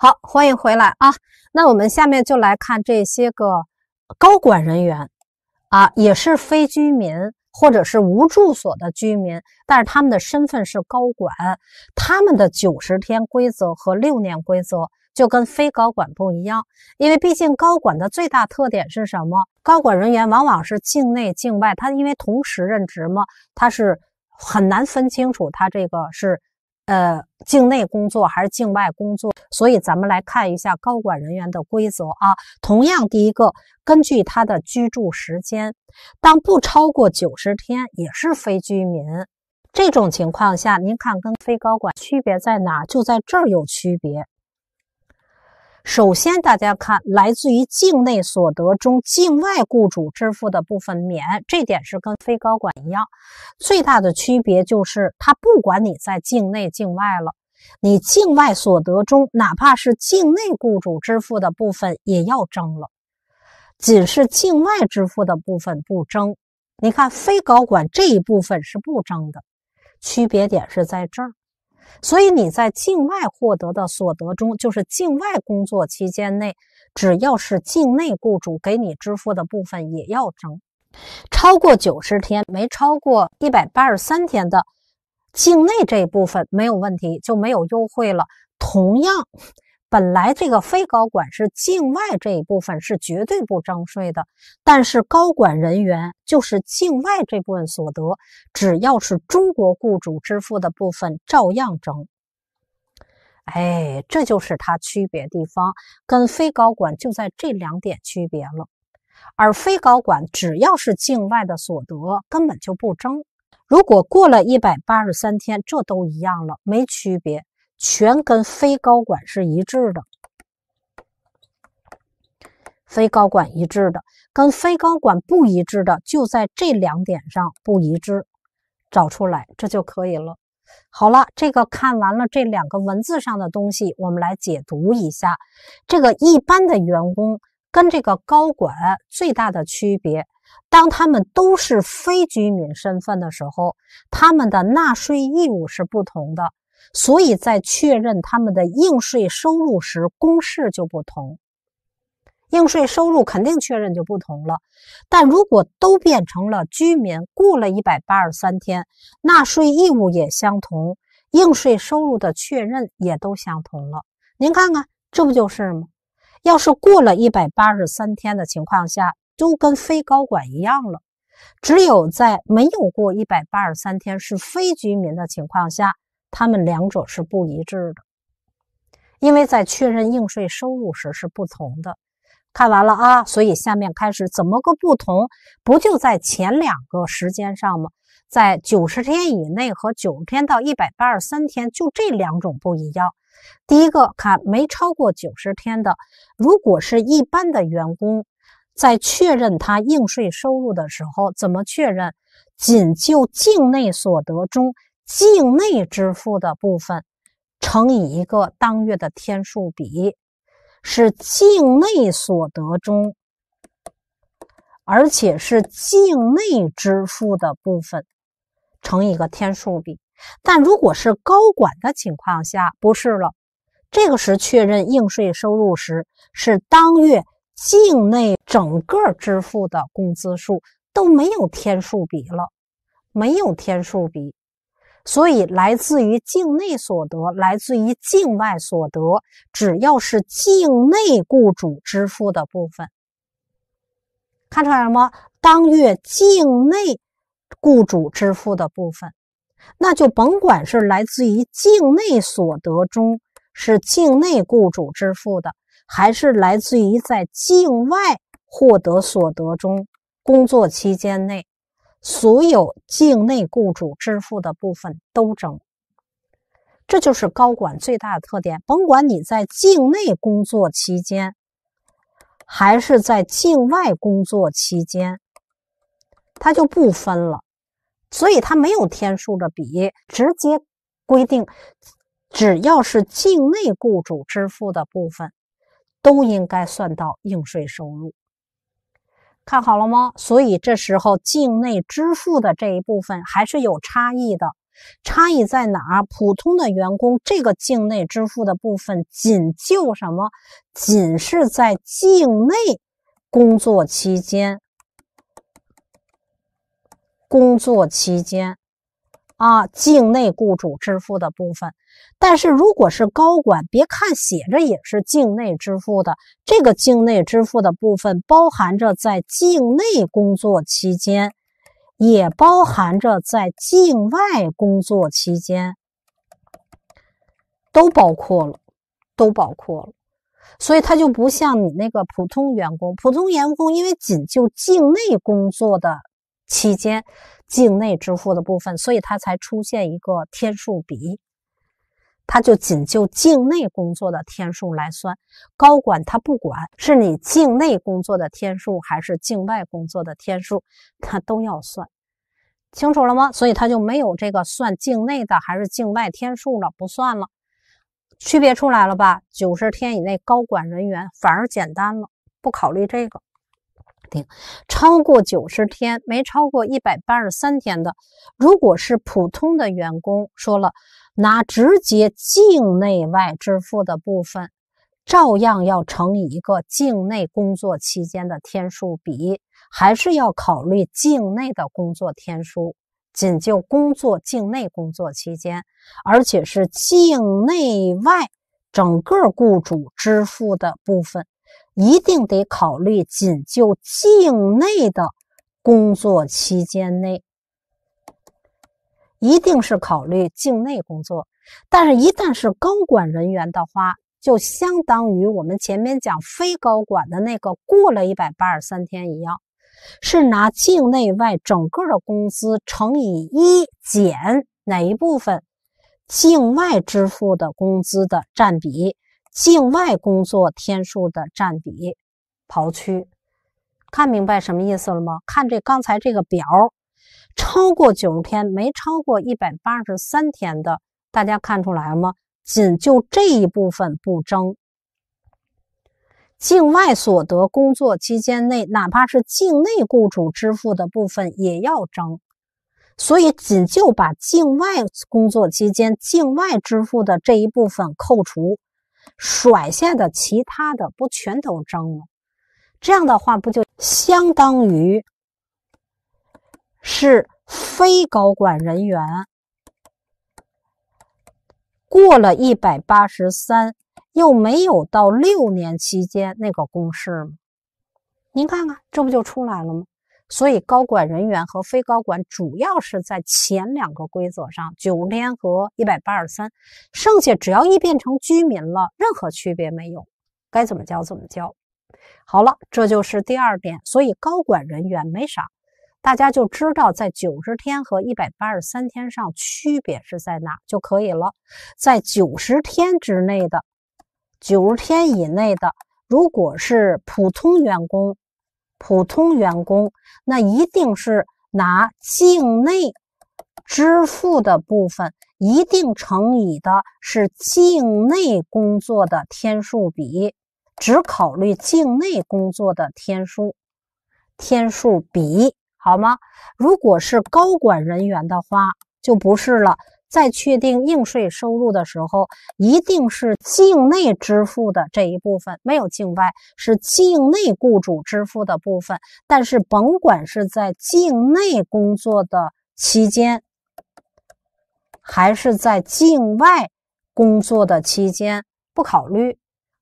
好，欢迎回来啊！那我们下面就来看这些个高管人员啊，也是非居民或者是无住所的居民，但是他们的身份是高管，他们的九十天规则和六年规则就跟非高管不一样。因为毕竟高管的最大特点是什么？高管人员往往是境内境外，他因为同时任职嘛，他是很难分清楚他这个是。呃，境内工作还是境外工作？所以咱们来看一下高管人员的规则啊。同样，第一个，根据他的居住时间，当不超过九十天，也是非居民。这种情况下，您看跟非高管区别在哪？就在这儿有区别。首先，大家看，来自于境内所得中，境外雇主支付的部分免，这点是跟非高管一样。最大的区别就是，他不管你在境内境外了，你境外所得中，哪怕是境内雇主支付的部分也要征了，仅是境外支付的部分不征。你看，非高管这一部分是不征的，区别点是在这儿。所以你在境外获得的所得中，就是境外工作期间内，只要是境内雇主给你支付的部分也要征。超过九十天，没超过一百八十三天的，境内这部分没有问题，就没有优惠了。同样。本来这个非高管是境外这一部分是绝对不征税的，但是高管人员就是境外这部分所得，只要是中国雇主支付的部分照样征。哎，这就是它区别地方，跟非高管就在这两点区别了。而非高管只要是境外的所得，根本就不征。如果过了一百八十三天，这都一样了，没区别。全跟非高管是一致的，非高管一致的，跟非高管不一致的，就在这两点上不一致，找出来这就可以了。好了，这个看完了这两个文字上的东西，我们来解读一下这个一般的员工跟这个高管最大的区别。当他们都是非居民身份的时候，他们的纳税义务是不同的。所以在确认他们的应税收入时，公式就不同。应税收入肯定确认就不同了。但如果都变成了居民，过了一百八十三天，纳税义务也相同，应税收入的确认也都相同了。您看看，这不就是吗？要是过了一百八十三天的情况下，都跟非高管一样了。只有在没有过一百八十三天是非居民的情况下。它们两者是不一致的，因为在确认应税收入时是不同的。看完了啊，所以下面开始怎么个不同？不就在前两个时间上吗？在九十天以内和九十天到一百八十三天，就这两种不一样。第一个看没超过九十天的，如果是一般的员工，在确认他应税收入的时候，怎么确认？仅就境内所得中。境内支付的部分乘以一个当月的天数比，是境内所得中，而且是境内支付的部分乘以一个天数比。但如果是高管的情况下，不是了。这个时确认应税收入时，是当月境内整个支付的工资数都没有天数比了，没有天数比。所以，来自于境内所得，来自于境外所得，只要是境内雇主支付的部分，看出来了吗？当月境内雇主支付的部分，那就甭管是来自于境内所得中是境内雇主支付的，还是来自于在境外获得所得中工作期间内。所有境内雇主支付的部分都征，这就是高管最大的特点。甭管你在境内工作期间，还是在境外工作期间，他就不分了。所以他没有天数的比，直接规定，只要是境内雇主支付的部分，都应该算到应税收入。看好了吗？所以这时候境内支付的这一部分还是有差异的，差异在哪？普通的员工这个境内支付的部分，仅就什么？仅是在境内工作期间，工作期间。啊，境内雇主支付的部分，但是如果是高管，别看写着也是境内支付的，这个境内支付的部分包含着在境内工作期间，也包含着在境外工作期间，都包括了，都包括了，所以它就不像你那个普通员工，普通员工因为仅就境内工作的。期间境内支付的部分，所以它才出现一个天数比，它就仅就境内工作的天数来算。高管他不管是你境内工作的天数还是境外工作的天数，他都要算，清楚了吗？所以他就没有这个算境内的还是境外天数了，不算了，区别出来了吧？九十天以内高管人员反而简单了，不考虑这个。超过九十天，没超过一百八十三天的，如果是普通的员工，说了拿直接境内外支付的部分，照样要乘以一个境内工作期间的天数比，还是要考虑境内的工作天数，仅就工作境内工作期间，而且是境内外整个雇主支付的部分。一定得考虑仅就境内的工作期间内，一定是考虑境内工作。但是，一旦是高管人员的话，就相当于我们前面讲非高管的那个过了一百八十三天一样，是拿境内外整个的工资乘以一减哪一部分境外支付的工资的占比。境外工作天数的占比刨去，看明白什么意思了吗？看这刚才这个表，超过九十天，没超过一百八十三天的，大家看出来了吗？仅就这一部分不征。境外所得工作期间内，哪怕是境内雇主支付的部分也要征，所以仅就把境外工作期间境外支付的这一部分扣除。甩下的其他的不全都扔了？这样的话，不就相当于是非高管人员过了一百八十三，又没有到六年期间那个公式吗？您看看，这不就出来了吗？所以，高管人员和非高管主要是在前两个规则上，九十天和一百八十三，剩下只要一变成居民了，任何区别没有，该怎么交怎么交。好了，这就是第二点。所以，高管人员没啥，大家就知道在九十天和一百八十三天上区别是在哪就可以了。在九十天之内的，九十天以内的，如果是普通员工。普通员工那一定是拿境内支付的部分，一定乘以的是境内工作的天数比，只考虑境内工作的天数天数比，好吗？如果是高管人员的话，就不是了。在确定应税收入的时候，一定是境内支付的这一部分，没有境外，是境内雇主支付的部分。但是甭管是在境内工作的期间，还是在境外工作的期间，不考虑，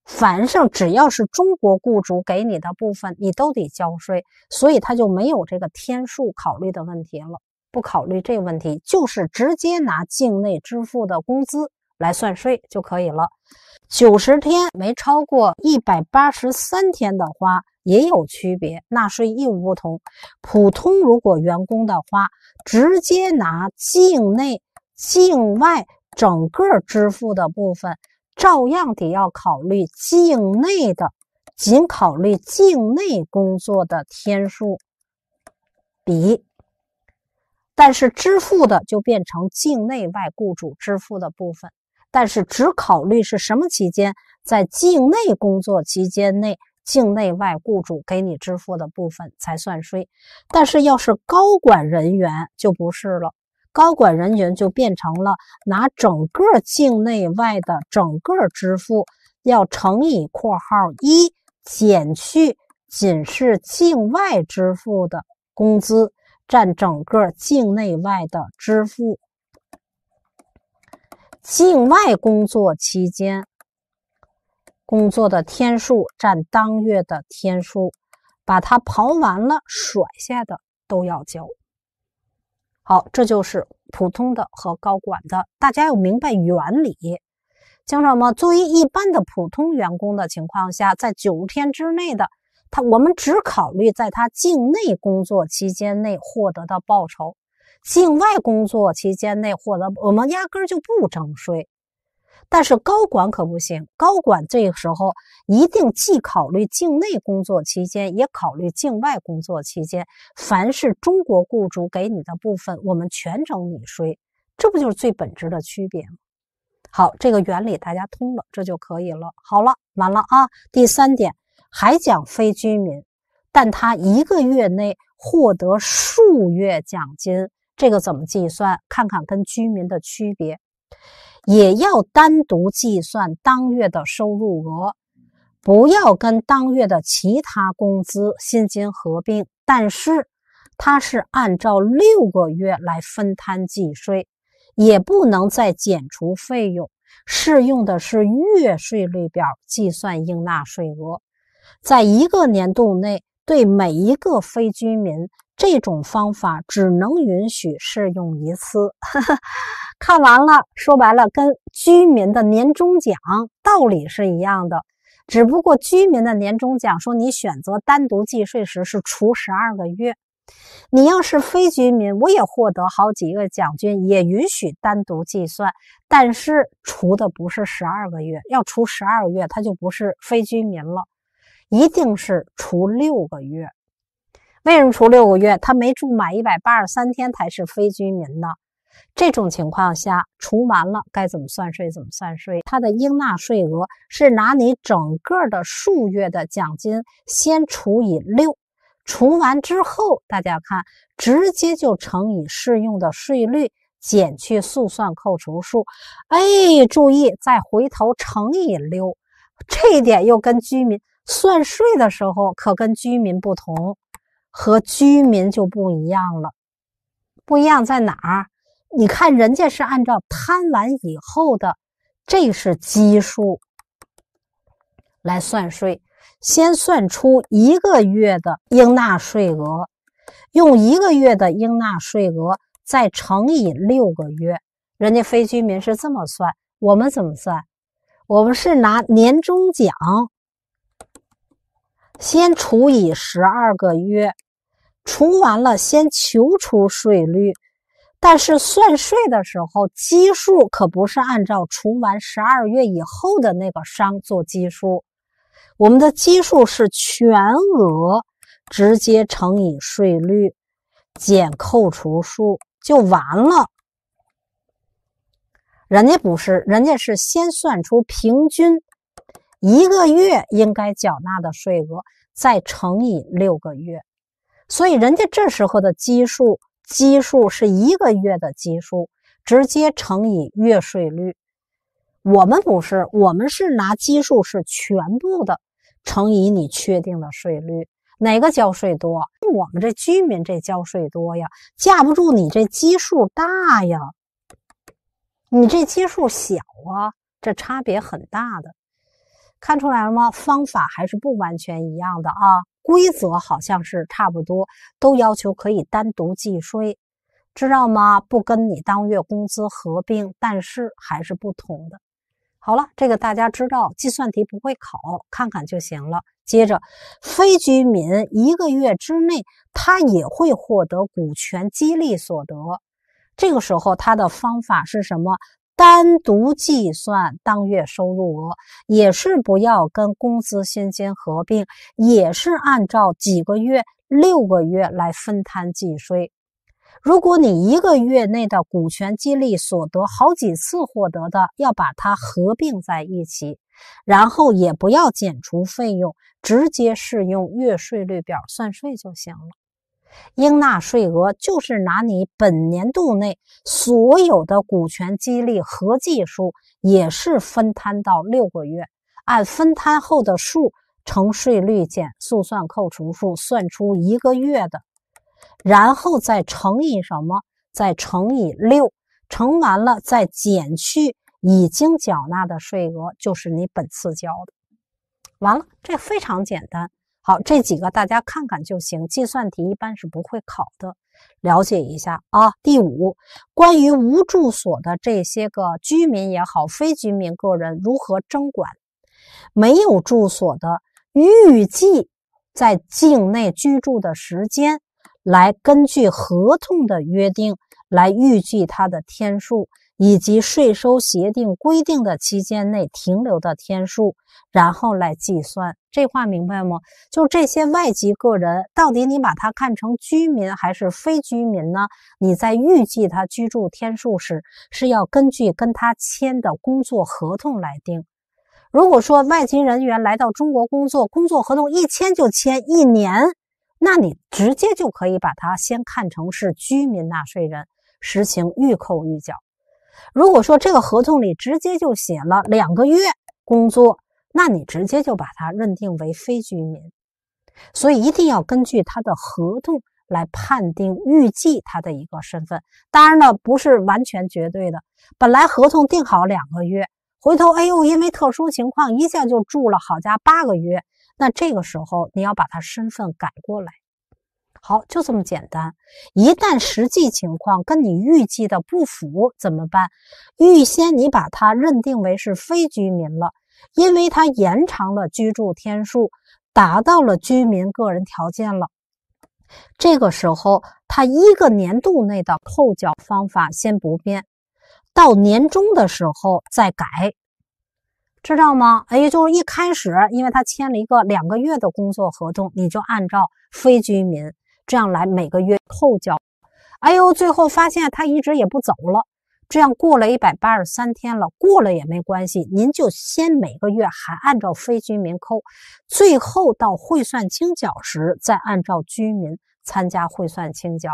凡是只要是中国雇主给你的部分，你都得交税，所以他就没有这个天数考虑的问题了。不考虑这个问题，就是直接拿境内支付的工资来算税就可以了。九十天没超过一百八十三天的话，也有区别，纳税义务不同。普通如果员工的话，直接拿境内、境外整个支付的部分，照样得要考虑境内的，仅考虑境内工作的天数比。但是支付的就变成境内外雇主支付的部分，但是只考虑是什么期间在境内工作期间内，境内外雇主给你支付的部分才算税。但是要是高管人员就不是了，高管人员就变成了拿整个境内外的整个支付，要乘以括号一减去仅是境外支付的工资。占整个境内外的支付，境外工作期间工作的天数占当月的天数，把它刨完了，甩下的都要交。好，这就是普通的和高管的，大家要明白原理，家长们，作为一般的普通员工的情况下，在九十天之内的。他我们只考虑在他境内工作期间内获得的报酬，境外工作期间内获得，我们压根就不征税。但是高管可不行，高管这个时候一定既考虑境内工作期间，也考虑境外工作期间。凡是中国雇主给你的部分，我们全征你税。这不就是最本质的区别吗？好，这个原理大家通了，这就可以了。好了，完了啊。第三点。还讲非居民，但他一个月内获得数月奖金，这个怎么计算？看看跟居民的区别，也要单独计算当月的收入额，不要跟当月的其他工资薪金合并。但是，他是按照六个月来分摊计税，也不能再减除费用，适用的是月税率表计算应纳税额。在一个年度内，对每一个非居民，这种方法只能允许适用一次。看完了，说白了，跟居民的年终奖道理是一样的，只不过居民的年终奖说你选择单独计税时是除十二个月，你要是非居民，我也获得好几个奖金，也允许单独计算，但是除的不是十二个月，要除十二个月，他就不是非居民了。一定是除六个月，为什么除六个月？他没住满一百八十三天才是非居民的。这种情况下，除完了该怎么算税怎么算税？他的应纳税额是拿你整个的数月的奖金先除以六，除完之后，大家看，直接就乘以适用的税率，减去速算扣除数。哎，注意再回头乘以六，这一点又跟居民。算税的时候，可跟居民不同，和居民就不一样了。不一样在哪儿？你看，人家是按照摊完以后的，这是基数来算税，先算出一个月的应纳税额，用一个月的应纳税额再乘以六个月。人家非居民是这么算，我们怎么算？我们是拿年终奖。先除以十二个月，除完了先求出税率，但是算税的时候基数可不是按照除完十二月以后的那个商做基数，我们的基数是全额直接乘以税率减扣除数就完了。人家不是，人家是先算出平均。一个月应该缴纳的税额再乘以六个月，所以人家这时候的基数基数是一个月的基数，直接乘以月税率。我们不是，我们是拿基数是全部的乘以你确定的税率。哪个交税多？我们这居民这交税多呀，架不住你这基数大呀，你这基数小啊，这差别很大的。看出来了吗？方法还是不完全一样的啊，规则好像是差不多，都要求可以单独计税，知道吗？不跟你当月工资合并，但是还是不同的。好了，这个大家知道，计算题不会考，看看就行了。接着，非居民一个月之内，他也会获得股权激励所得，这个时候他的方法是什么？单独计算当月收入额，也是不要跟工资薪金合并，也是按照几个月、六个月来分摊计税。如果你一个月内的股权激励所得好几次获得的，要把它合并在一起，然后也不要减除费用，直接适用月税率表算税就行了。应纳税额就是拿你本年度内所有的股权激励合计数，也是分摊到六个月，按分摊后的数乘税率减速算扣除数，算出一个月的，然后再乘以什么？再乘以六，乘完了再减去已经缴纳的税额，就是你本次交的。完了，这非常简单。好，这几个大家看看就行，计算题一般是不会考的，了解一下啊。第五，关于无住所的这些个居民也好，非居民个人如何征管？没有住所的，预计在境内居住的时间，来根据合同的约定来预计他的天数。以及税收协定规定的期间内停留的天数，然后来计算。这话明白吗？就这些外籍个人，到底你把他看成居民还是非居民呢？你在预计他居住天数时，是要根据跟他签的工作合同来定。如果说外籍人员来到中国工作，工作合同一签就签一年，那你直接就可以把他先看成是居民纳税人，实行预扣预缴。如果说这个合同里直接就写了两个月工作，那你直接就把它认定为非居民。所以一定要根据他的合同来判定预计他的一个身份。当然了，不是完全绝对的。本来合同定好两个月，回头哎呦，因为特殊情况一下就住了好家八个月，那这个时候你要把他身份改过来。好，就这么简单。一旦实际情况跟你预计的不符，怎么办？预先你把它认定为是非居民了，因为它延长了居住天数，达到了居民个人条件了。这个时候，它一个年度内的扣缴方法先不变，到年终的时候再改，知道吗？哎，就是一开始，因为他签了一个两个月的工作合同，你就按照非居民。这样来每个月扣缴，哎呦，最后发现他一直也不走了。这样过了一百八十三天了，过了也没关系，您就先每个月还按照非居民扣，最后到汇算清缴时再按照居民参加汇算清缴。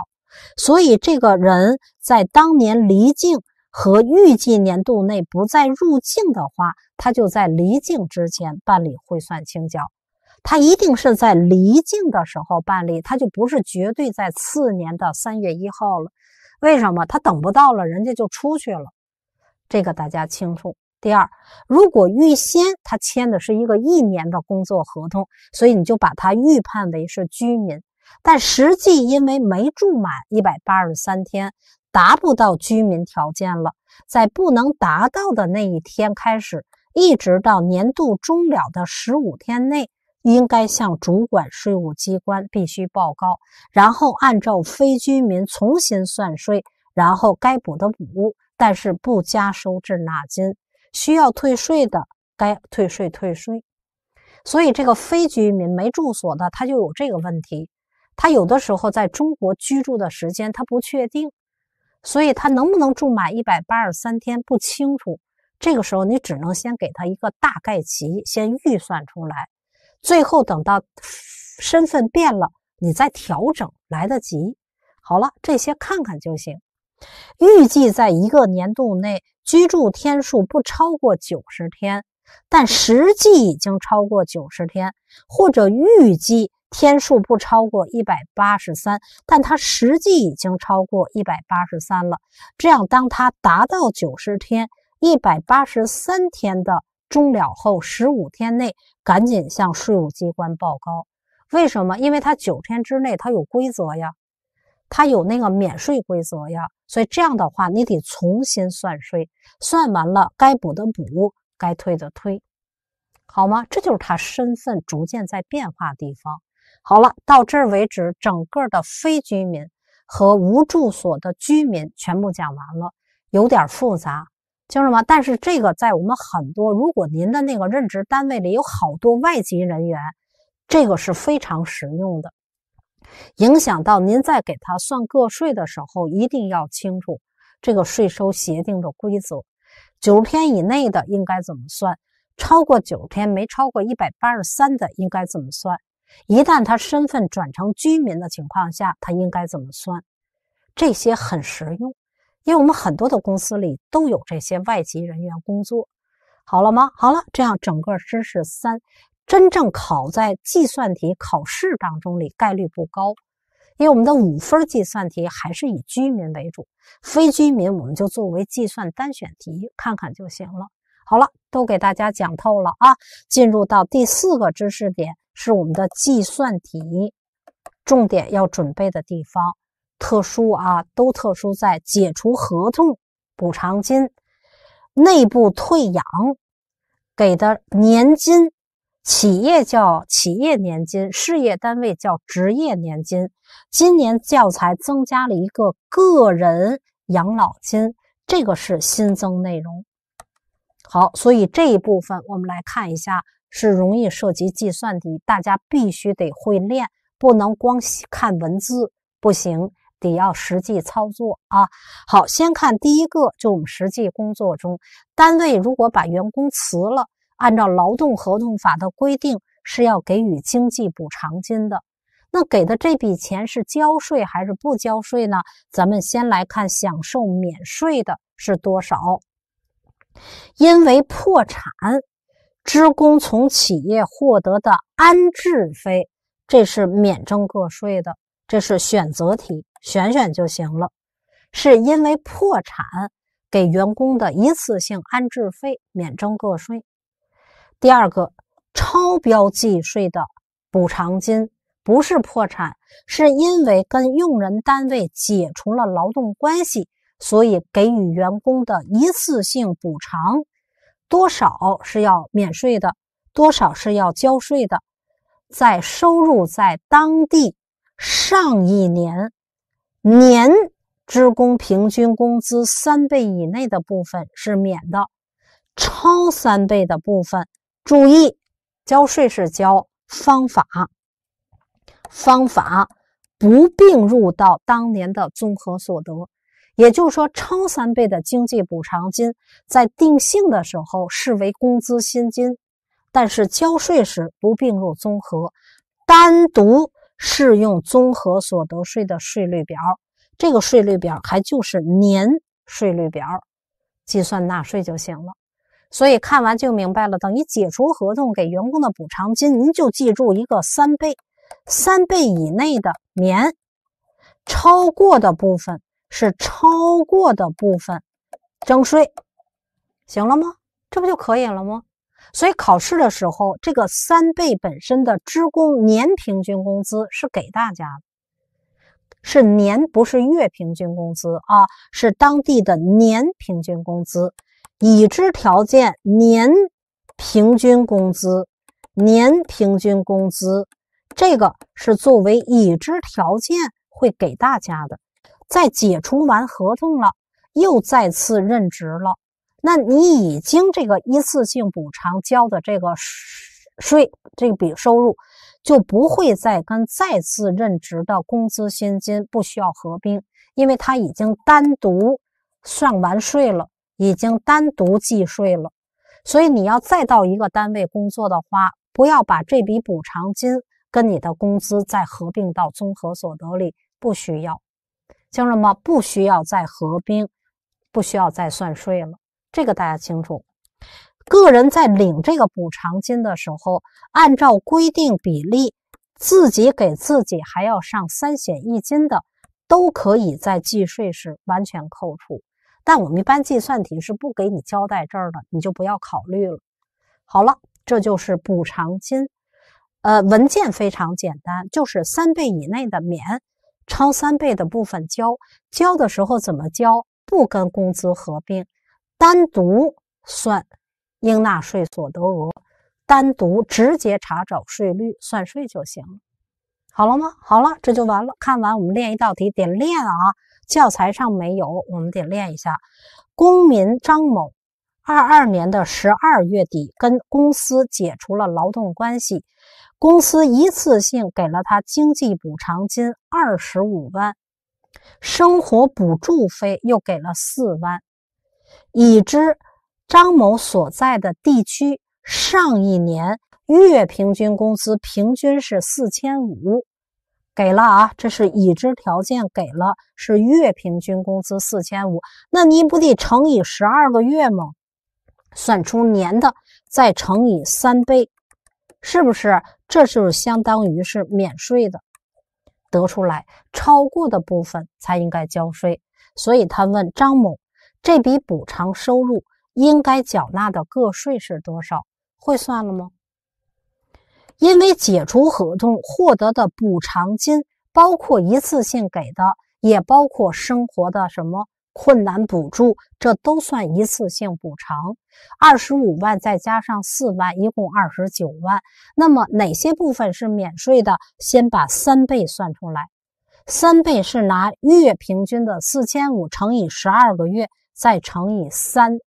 所以，这个人在当年离境和预计年度内不再入境的话，他就在离境之前办理汇算清缴。他一定是在离境的时候办理，他就不是绝对在次年的三月一号了。为什么？他等不到了，人家就出去了。这个大家清楚。第二，如果预先他签的是一个一年的工作合同，所以你就把它预判为是居民，但实际因为没住满一百八十三天，达不到居民条件了。在不能达到的那一天开始，一直到年度终了的十五天内。应该向主管税务机关必须报告，然后按照非居民重新算税，然后该补的补，但是不加收滞纳金。需要退税的该退税退税。所以这个非居民没住所的，他就有这个问题。他有的时候在中国居住的时间他不确定，所以他能不能住满一百八十三天不清楚。这个时候你只能先给他一个大概齐，先预算出来。最后等到身份变了，你再调整来得及。好了，这些看看就行。预计在一个年度内居住天数不超过九十天，但实际已经超过九十天，或者预计天数不超过一百八十三，但它实际已经超过一百八十三了。这样，当它达到九十天、一百八十三天的。终了后十五天内，赶紧向税务机关报告。为什么？因为他九天之内他有规则呀，他有那个免税规则呀。所以这样的话，你得重新算税，算完了该补的补，该退的退，好吗？这就是他身份逐渐在变化地方。好了，到这儿为止，整个的非居民和无住所的居民全部讲完了，有点复杂。清楚吗？但是这个在我们很多，如果您的那个任职单位里有好多外籍人员，这个是非常实用的。影响到您在给他算个税的时候，一定要清楚这个税收协定的规则。九十天以内的应该怎么算？超过九十天没超过一百八十三的应该怎么算？一旦他身份转成居民的情况下，他应该怎么算？这些很实用。因为我们很多的公司里都有这些外籍人员工作，好了吗？好了，这样整个知识三真正考在计算题考试当中的概率不高，因为我们的五分计算题还是以居民为主，非居民我们就作为计算单选题看看就行了。好了，都给大家讲透了啊！进入到第四个知识点是我们的计算题重点要准备的地方。特殊啊，都特殊在解除合同补偿金、内部退养给的年金，企业叫企业年金，事业单位叫职业年金。今年教材增加了一个个人养老金，这个是新增内容。好，所以这一部分我们来看一下，是容易涉及计算题，大家必须得会练，不能光看文字，不行。得要实际操作啊！好，先看第一个，就我们实际工作中，单位如果把员工辞了，按照劳动合同法的规定，是要给予经济补偿金的。那给的这笔钱是交税还是不交税呢？咱们先来看享受免税的是多少？因为破产职工从企业获得的安置费，这是免征个税的，这是选择题。选选就行了，是因为破产给员工的一次性安置费免征个税。第二个超标计税的补偿金不是破产，是因为跟用人单位解除了劳动关系，所以给予员工的一次性补偿多少是要免税的，多少是要交税的。在收入在当地上一年。年职工平均工资三倍以内的部分是免的，超三倍的部分，注意交税是交方法，方法不并入到当年的综合所得。也就是说，超三倍的经济补偿金在定性的时候视为工资薪金，但是交税时不并入综合，单独。适用综合所得税的税率表，这个税率表还就是年税率表，计算纳税就行了。所以看完就明白了，等于解除合同给员工的补偿金，您就记住一个三倍，三倍以内的年，超过的部分是超过的部分征税，行了吗？这不就可以了吗？所以考试的时候，这个三倍本身的职工年平均工资是给大家的，是年，不是月平均工资啊，是当地的年平均工资。已知条件：年平均工资，年平均工资，这个是作为已知条件会给大家的。在解除完合同了，又再次任职了。那你已经这个一次性补偿交的这个税这笔收入就不会再跟再次任职的工资薪金不需要合并，因为他已经单独算完税了，已经单独计税了。所以你要再到一个单位工作的话，不要把这笔补偿金跟你的工资再合并到综合所得里，不需要。听着吗？不需要再合并，不需要再算税了。这个大家清楚，个人在领这个补偿金的时候，按照规定比例自己给自己还要上三险一金的，都可以在计税时完全扣除。但我们一般计算题是不给你交代这儿的，你就不要考虑了。好了，这就是补偿金，呃，文件非常简单，就是三倍以内的免，超三倍的部分交，交的时候怎么交，不跟工资合并。单独算应纳税所得额，单独直接查找税率算税就行，好了吗？好了，这就完了。看完我们练一道题，得练啊！教材上没有，我们得练一下。公民张某二二年的十二月底跟公司解除了劳动关系，公司一次性给了他经济补偿金二十五万，生活补助费又给了四万。已知张某所在的地区上一年月平均工资平均是四千五，给了啊，这是已知条件，给了是月平均工资四千五，那你不得乘以十二个月吗？算出年的，再乘以三倍，是不是？这就是相当于是免税的，得出来超过的部分才应该交税，所以他问张某。这笔补偿收入应该缴纳的个税是多少？会算了吗？因为解除合同获得的补偿金，包括一次性给的，也包括生活的什么困难补助，这都算一次性补偿。二十五万再加上四万，一共二十九万。那么哪些部分是免税的？先把三倍算出来，三倍是拿月平均的四千五乘以十二个月。再乘以三，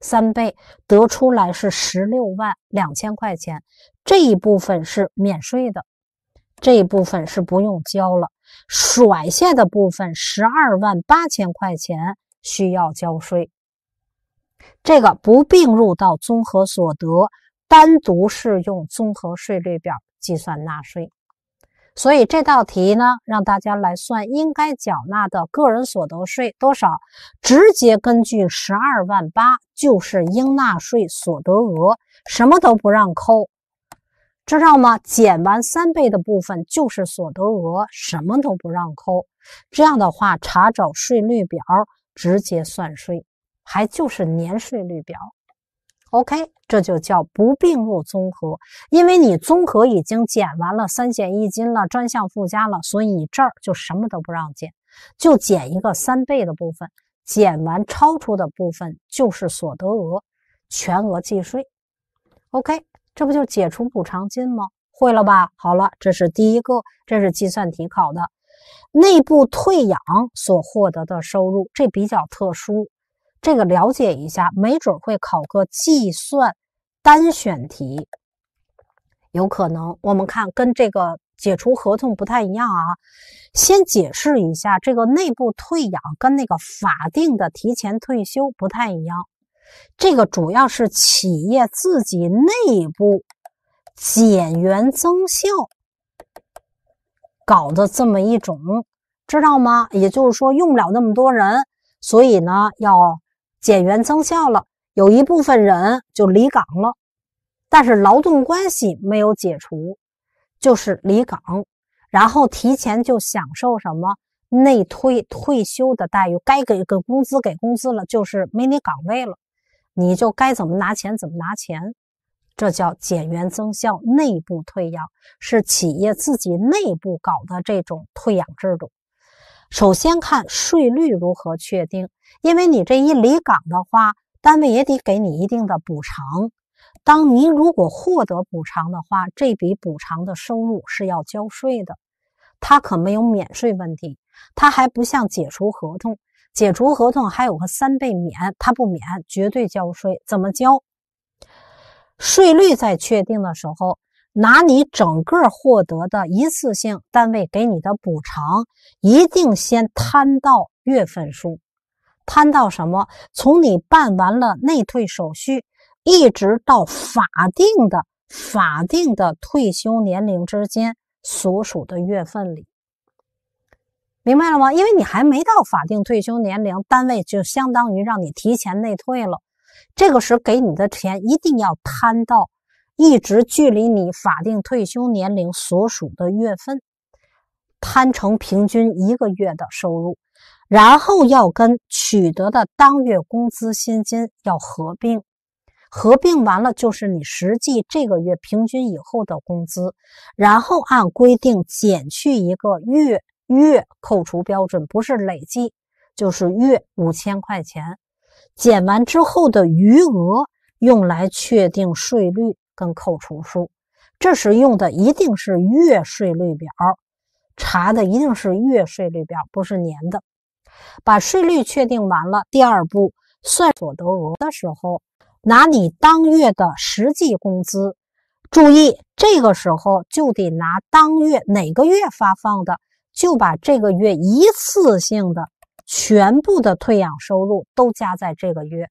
三倍得出来是十六万两千块钱，这一部分是免税的，这一部分是不用交了。甩下的部分十二万八千块钱需要交税，这个不并入到综合所得，单独适用综合税率表计算纳税。所以这道题呢，让大家来算应该缴纳的个人所得税多少，直接根据十二万八就是应纳税所得额，什么都不让扣，知道吗？减完三倍的部分就是所得额，什么都不让扣。这样的话，查找税率表直接算税，还就是年税率表。OK，这就叫不并入综合，因为你综合已经减完了三险一金了，专项附加了，所以你这儿就什么都不让减，就减一个三倍的部分，减完超出的部分就是所得额，全额计税。OK，这不就解除补偿金吗？会了吧？好了，这是第一个，这是计算题考的内部退养所获得的收入，这比较特殊。这个了解一下，没准会考个计算单选题，有可能。我们看跟这个解除合同不太一样啊。先解释一下，这个内部退养跟那个法定的提前退休不太一样。这个主要是企业自己内部减员增效搞的这么一种，知道吗？也就是说用不了那么多人，所以呢要。减员增效了，有一部分人就离岗了，但是劳动关系没有解除，就是离岗，然后提前就享受什么内退退休的待遇，该给给工资给工资了，就是没你岗位了，你就该怎么拿钱怎么拿钱，这叫减员增效，内部退养是企业自己内部搞的这种退养制度。首先看税率如何确定，因为你这一离岗的话，单位也得给你一定的补偿。当您如果获得补偿的话，这笔补偿的收入是要交税的，它可没有免税问题。它还不像解除合同，解除合同还有个三倍免，它不免，绝对交税。怎么交？税率在确定的时候。拿你整个获得的一次性单位给你的补偿，一定先摊到月份数，摊到什么？从你办完了内退手续，一直到法定的法定的退休年龄之间所属的月份里，明白了吗？因为你还没到法定退休年龄，单位就相当于让你提前内退了，这个时候给你的钱一定要摊到。一直距离你法定退休年龄所属的月份，摊成平均一个月的收入，然后要跟取得的当月工资薪金要合并，合并完了就是你实际这个月平均以后的工资，然后按规定减去一个月月扣除标准，不是累计，就是月五千块钱，减完之后的余额用来确定税率。扣除数，这时用的一定是月税率表，查的一定是月税率表，不是年的。把税率确定完了，第二步算所得额的时候，拿你当月的实际工资。注意，这个时候就得拿当月哪个月发放的，就把这个月一次性的全部的退养收入都加在这个月，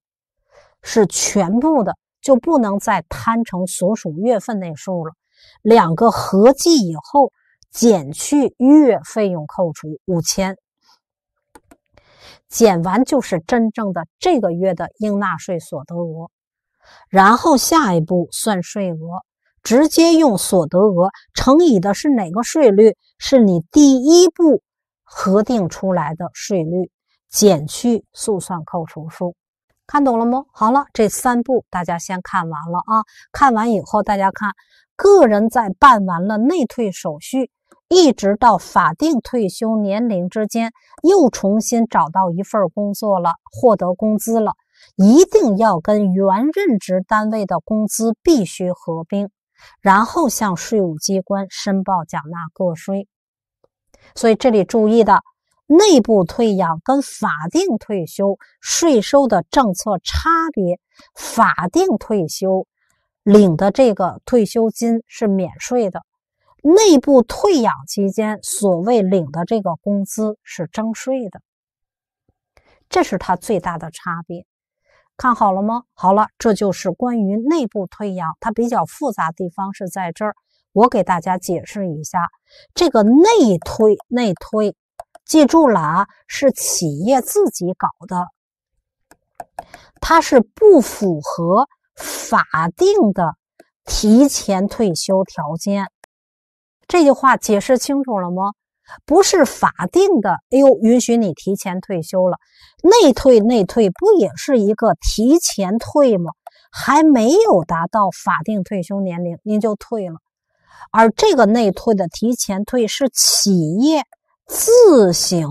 是全部的。就不能再摊成所属月份那数了，两个合计以后减去月费用扣除五千，减完就是真正的这个月的应纳税所得额，然后下一步算税额，直接用所得额乘以的是哪个税率？是你第一步核定出来的税率，减去速算扣除数。看懂了吗？好了，这三步大家先看完了啊。看完以后，大家看，个人在办完了内退手续，一直到法定退休年龄之间，又重新找到一份工作了，获得工资了，一定要跟原任职单位的工资必须合并，然后向税务机关申报缴纳个税。所以这里注意的。内部退养跟法定退休税收的政策差别，法定退休领的这个退休金是免税的，内部退养期间所谓领的这个工资是征税的，这是它最大的差别。看好了吗？好了，这就是关于内部退养，它比较复杂地方是在这儿。我给大家解释一下，这个内推内推。记住了啊，是企业自己搞的，它是不符合法定的提前退休条件。这句话解释清楚了吗？不是法定的，哎呦，允许你提前退休了。内退内退不也是一个提前退吗？还没有达到法定退休年龄，您就退了。而这个内退的提前退是企业。自行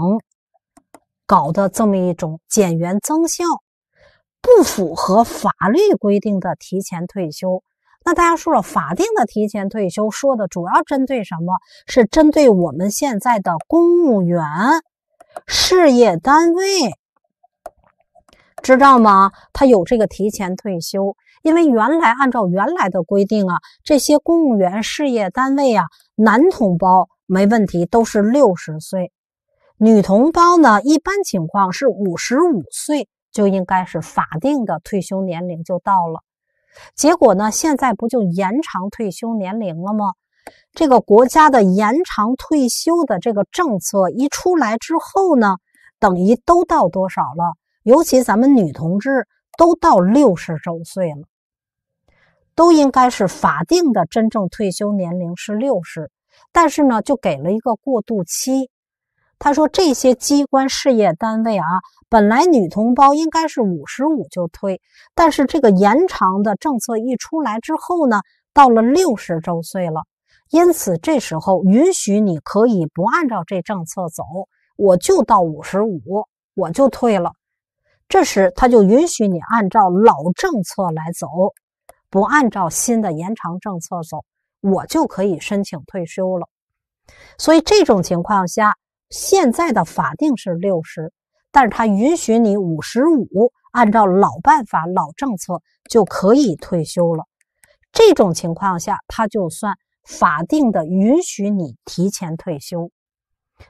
搞的这么一种减员增效，不符合法律规定的提前退休。那大家说了，法定的提前退休说的主要针对什么？是针对我们现在的公务员、事业单位，知道吗？他有这个提前退休。因为原来按照原来的规定啊，这些公务员事业单位啊，男同胞没问题，都是六十岁；女同胞呢，一般情况是五十五岁就应该是法定的退休年龄就到了。结果呢，现在不就延长退休年龄了吗？这个国家的延长退休的这个政策一出来之后呢，等于都到多少了？尤其咱们女同志。都到六十周岁了，都应该是法定的真正退休年龄是六十，但是呢，就给了一个过渡期。他说这些机关事业单位啊，本来女同胞应该是五十五就退，但是这个延长的政策一出来之后呢，到了六十周岁了，因此这时候允许你可以不按照这政策走，我就到五十五我就退了。这时，他就允许你按照老政策来走，不按照新的延长政策走，我就可以申请退休了。所以，这种情况下，现在的法定是六十，但是他允许你五十五，按照老办法、老政策就可以退休了。这种情况下，他就算法定的允许你提前退休。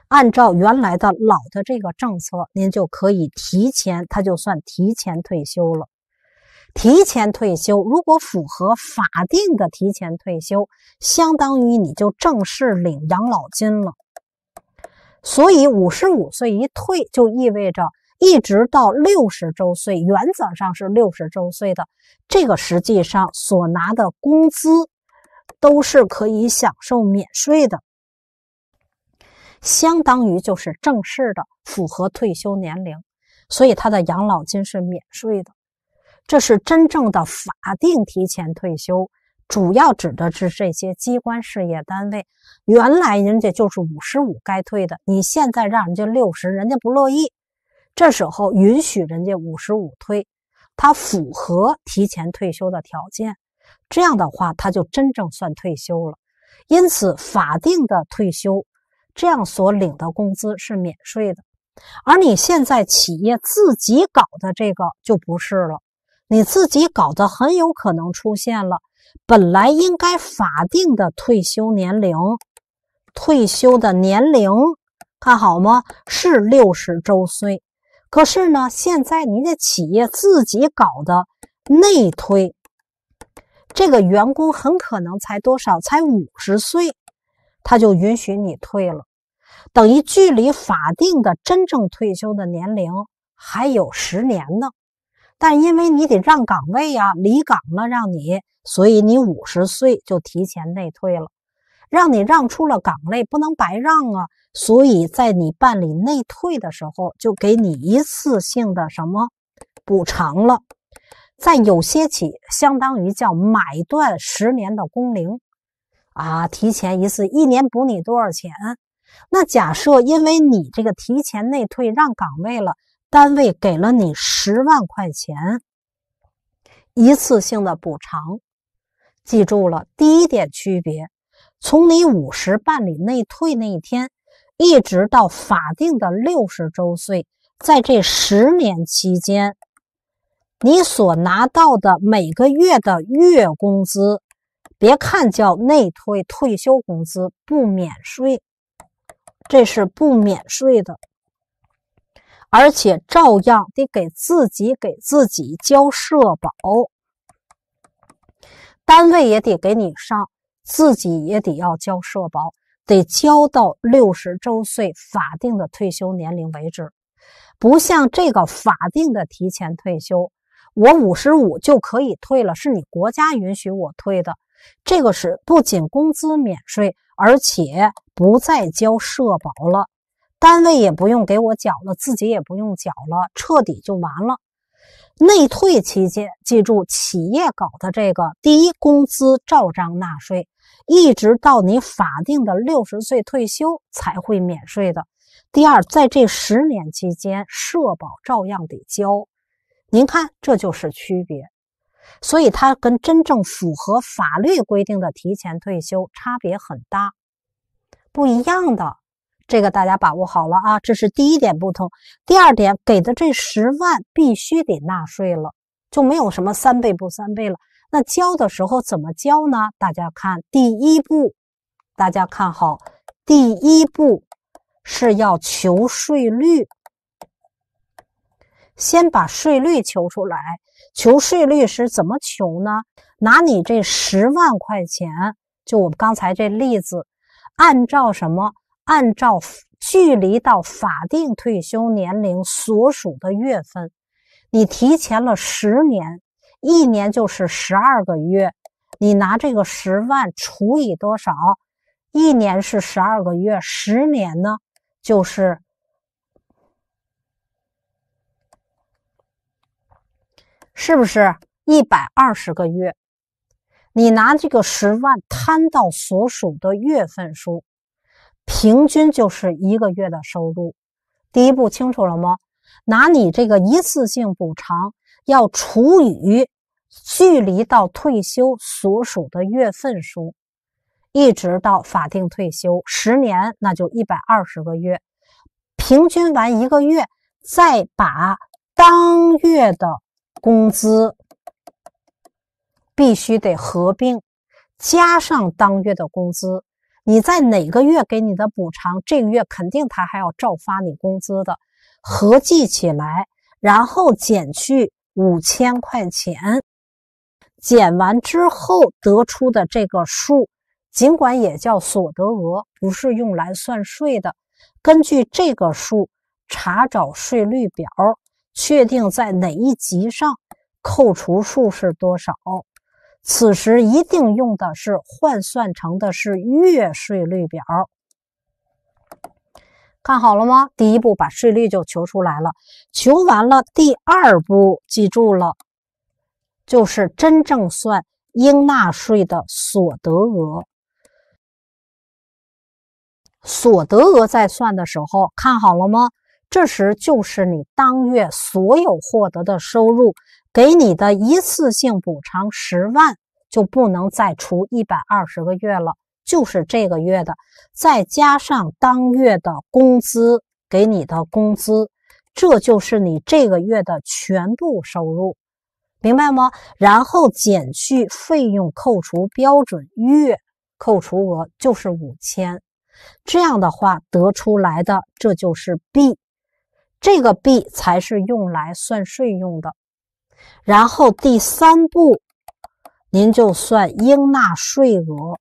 按照原来的老的这个政策，您就可以提前，他就算提前退休了。提前退休，如果符合法定的提前退休，相当于你就正式领养老金了。所以，五十五岁一退，就意味着一直到六十周岁，原则上是六十周岁的这个，实际上所拿的工资都是可以享受免税的。相当于就是正式的符合退休年龄，所以他的养老金是免税的。这是真正的法定提前退休，主要指的是这些机关事业单位，原来人家就是五十五该退的，你现在让人家六十，人家不乐意。这时候允许人家五十五退，他符合提前退休的条件，这样的话他就真正算退休了。因此，法定的退休。这样所领的工资是免税的，而你现在企业自己搞的这个就不是了。你自己搞的很有可能出现了，本来应该法定的退休年龄，退休的年龄看好吗？是六十周岁。可是呢，现在你的企业自己搞的内推，这个员工很可能才多少？才五十岁。他就允许你退了，等于距离法定的真正退休的年龄还有十年呢。但因为你得让岗位呀，离岗了让你，所以你五十岁就提前内退了，让你让出了岗位，不能白让啊。所以在你办理内退的时候，就给你一次性的什么补偿了，在有些企相当于叫买断十年的工龄。啊，提前一次，一年补你多少钱？那假设因为你这个提前内退让岗位了，单位给了你十万块钱，一次性的补偿。记住了，第一点区别：从你五十办理内退那一天，一直到法定的六十周岁，在这十年期间，你所拿到的每个月的月工资。别看叫内退，退休工资不免税，这是不免税的，而且照样得给自己给自己交社保，单位也得给你上，自己也得要交社保，得交到六十周岁法定的退休年龄为止。不像这个法定的提前退休，我五十五就可以退了，是你国家允许我退的。这个是不仅工资免税，而且不再交社保了，单位也不用给我缴了，自己也不用缴了，彻底就完了。内退期间，记住，企业搞的这个，第一，工资照章纳税，一直到你法定的六十岁退休才会免税的。第二，在这十年期间，社保照样得交。您看，这就是区别。所以它跟真正符合法律规定的提前退休差别很大，不一样的。这个大家把握好了啊，这是第一点不同。第二点，给的这十万必须得纳税了，就没有什么三倍不三倍了。那交的时候怎么交呢？大家看，第一步，大家看好，第一步是要求税率，先把税率求出来。求税率是怎么求呢？拿你这十万块钱，就我们刚才这例子，按照什么？按照距离到法定退休年龄所属的月份，你提前了十年，一年就是十二个月，你拿这个十万除以多少？一年是十二个月，十年呢就是。是不是一百二十个月？你拿这个十万摊到所属的月份数，平均就是一个月的收入。第一步清楚了吗？拿你这个一次性补偿要除以距离到退休所属的月份数，一直到法定退休十年，那就一百二十个月，平均完一个月，再把当月的。工资必须得合并，加上当月的工资，你在哪个月给你的补偿？这个月肯定他还要照发你工资的，合计起来，然后减去五千块钱，减完之后得出的这个数，尽管也叫所得额，不是用来算税的，根据这个数查找税率表。确定在哪一级上扣除数是多少，此时一定用的是换算成的是月税率表。看好了吗？第一步把税率就求出来了。求完了，第二步记住了，就是真正算应纳税的所得额。所得额在算的时候，看好了吗？这时就是你当月所有获得的收入，给你的一次性补偿十万就不能再除一百二十个月了，就是这个月的，再加上当月的工资给你的工资，这就是你这个月的全部收入，明白吗？然后减去费用扣除标准月扣除额就是五千，这样的话得出来的这就是 B。这个 B 才是用来算税用的，然后第三步，您就算应纳税额，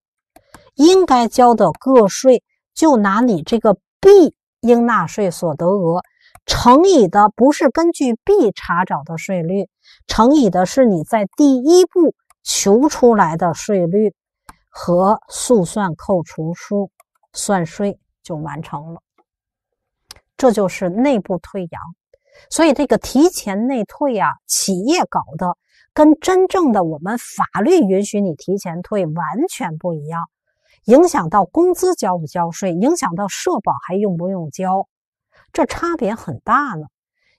应该交的个税，就拿你这个 B 应纳税所得额乘以的不是根据 B 查找的税率，乘以的是你在第一步求出来的税率和速算扣除数，算税就完成了。这就是内部退养，所以这个提前内退啊，企业搞的跟真正的我们法律允许你提前退完全不一样，影响到工资交不交税，影响到社保还用不用交，这差别很大呢。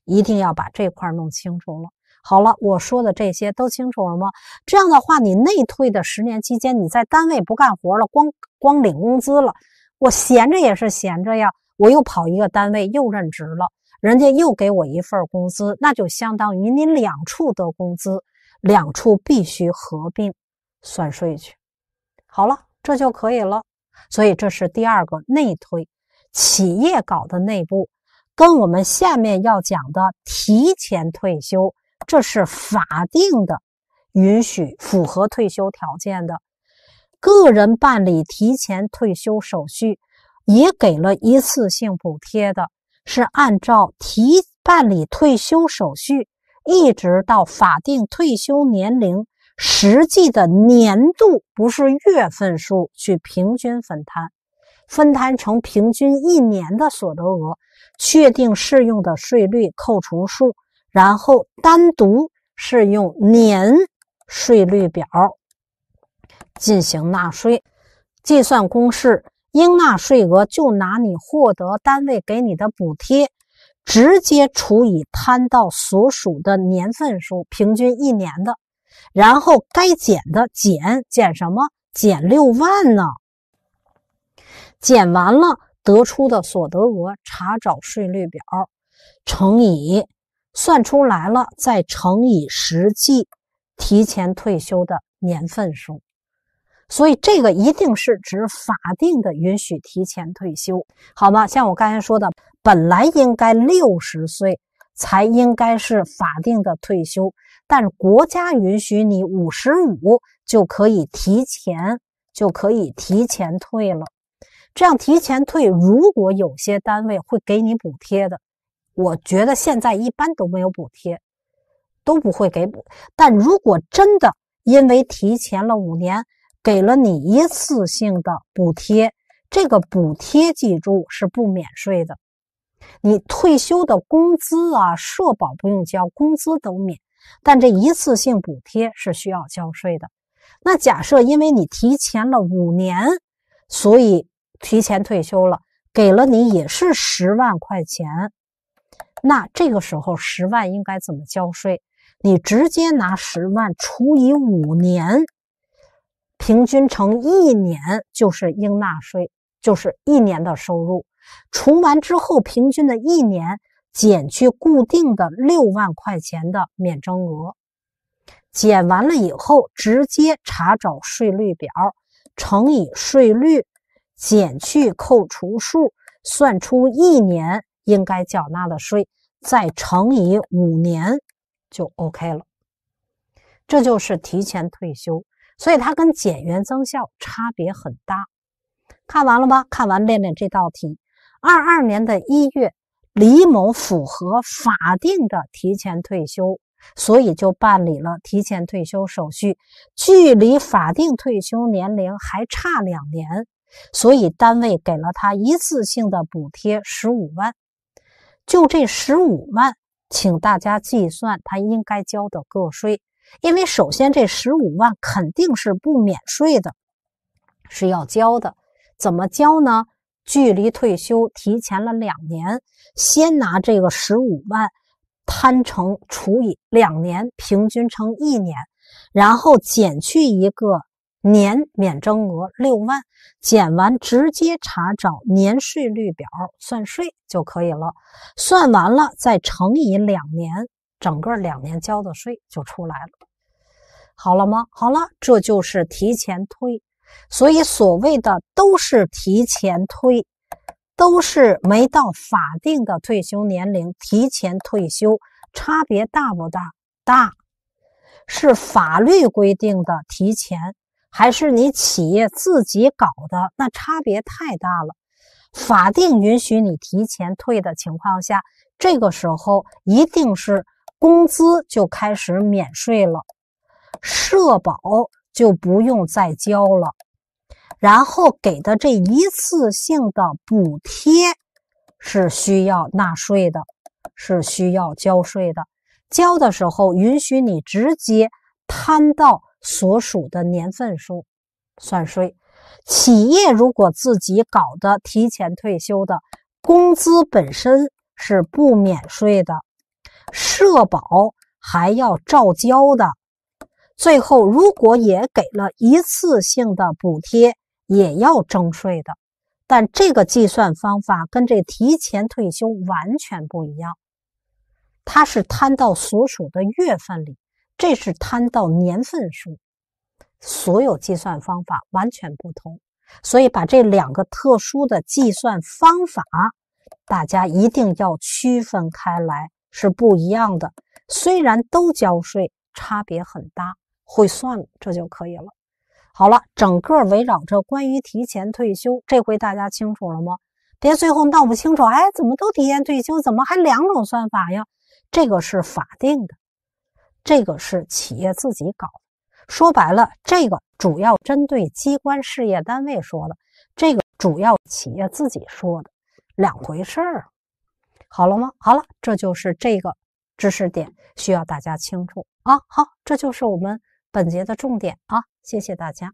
一定要把这块弄清楚了。好了，我说的这些都清楚了吗？这样的话，你内退的十年期间，你在单位不干活了，光光领工资了，我闲着也是闲着呀。我又跑一个单位又任职了，人家又给我一份工资，那就相当于你两处得工资，两处必须合并算税去。好了，这就可以了。所以这是第二个内推，企业搞的内部，跟我们下面要讲的提前退休，这是法定的，允许符合退休条件的个人办理提前退休手续。也给了一次性补贴的，是按照提办理退休手续，一直到法定退休年龄，实际的年度不是月份数去平均分摊，分摊成平均一年的所得额，确定适用的税率、扣除数，然后单独适用年税率表进行纳税计算公式。应纳税额就拿你获得单位给你的补贴，直接除以摊到所属的年份数，平均一年的，然后该减的减，减什么？减六万呢？减完了，得出的所得额查找税率表，乘以算出来了，再乘以实际提前退休的年份数。所以这个一定是指法定的允许提前退休，好吗？像我刚才说的，本来应该六十岁才应该是法定的退休，但是国家允许你五十五就可以提前，就可以提前退了。这样提前退，如果有些单位会给你补贴的，我觉得现在一般都没有补贴，都不会给补。但如果真的因为提前了五年，给了你一次性的补贴，这个补贴记住是不免税的。你退休的工资啊，社保不用交，工资都免，但这一次性补贴是需要交税的。那假设因为你提前了五年，所以提前退休了，给了你也是十万块钱，那这个时候十万应该怎么交税？你直接拿十万除以五年。平均乘一年就是应纳税，就是一年的收入除完之后，平均的一年减去固定的六万块钱的免征额，减完了以后，直接查找税率表，乘以税率，减去扣除数，算出一年应该缴纳的税，再乘以五年，就 OK 了。这就是提前退休。所以它跟减员增效差别很大。看完了吗？看完练练这道题。二二年的一月，李某符合法定的提前退休，所以就办理了提前退休手续。距离法定退休年龄还差两年，所以单位给了他一次性的补贴十五万。就这十五万，请大家计算他应该交的个税。因为首先这十五万肯定是不免税的，是要交的。怎么交呢？距离退休提前了两年，先拿这个十五万摊成除以两年，平均成一年，然后减去一个年免征额六万，减完直接查找年税率表算税就可以了。算完了再乘以两年。整个两年交的税就出来了，好了吗？好了，这就是提前退，所以所谓的都是提前退，都是没到法定的退休年龄提前退休，差别大不大？大，是法律规定的提前，还是你企业自己搞的？那差别太大了。法定允许你提前退的情况下，这个时候一定是。工资就开始免税了，社保就不用再交了，然后给的这一次性的补贴是需要纳税的，是需要交税的。交的时候允许你直接摊到所属的年份数算税。企业如果自己搞的提前退休的，工资本身是不免税的。社保还要照交的，最后如果也给了一次性的补贴，也要征税的。但这个计算方法跟这提前退休完全不一样，它是摊到所属的月份里，这是摊到年份数，所有计算方法完全不同。所以把这两个特殊的计算方法，大家一定要区分开来。是不一样的，虽然都交税，差别很大。会算这就可以了。好了，整个围绕着关于提前退休，这回大家清楚了吗？别最后闹不清楚，哎，怎么都提前退休？怎么还两种算法呀？这个是法定的，这个是企业自己搞。说白了，这个主要针对机关事业单位说的，这个主要企业自己说的，两回事儿。好了吗？好了，这就是这个知识点，需要大家清楚啊。好，这就是我们本节的重点啊。谢谢大家。